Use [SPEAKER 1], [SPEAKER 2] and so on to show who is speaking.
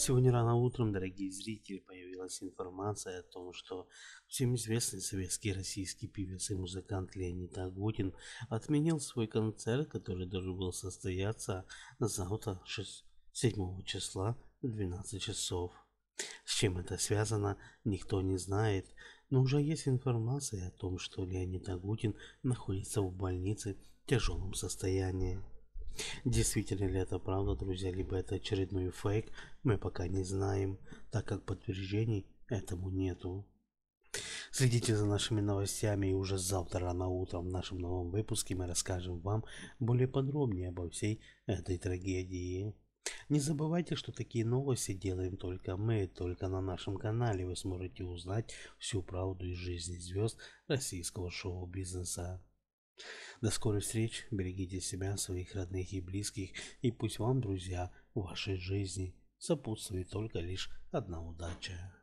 [SPEAKER 1] Сегодня рано утром, дорогие зрители, появилась информация о том, что всем известный советский российский певец и музыкант Леонид Агутин отменил свой концерт, который должен был состояться завтра 6, 7 числа в 12 часов. С чем это связано, никто не знает, но уже есть информация о том, что Леонид Агутин находится в больнице в тяжелом состоянии. Действительно ли это правда, друзья, либо это очередной фейк, мы пока не знаем, так как подтверждений этому нету. Следите за нашими новостями и уже завтра рано утром в нашем новом выпуске мы расскажем вам более подробнее обо всей этой трагедии. Не забывайте, что такие новости делаем только мы, только на нашем канале вы сможете узнать всю правду из жизни звезд российского шоу-бизнеса. До скорых встреч, берегите себя, своих родных и близких, и пусть вам, друзья, в вашей жизни сопутствует только лишь одна удача.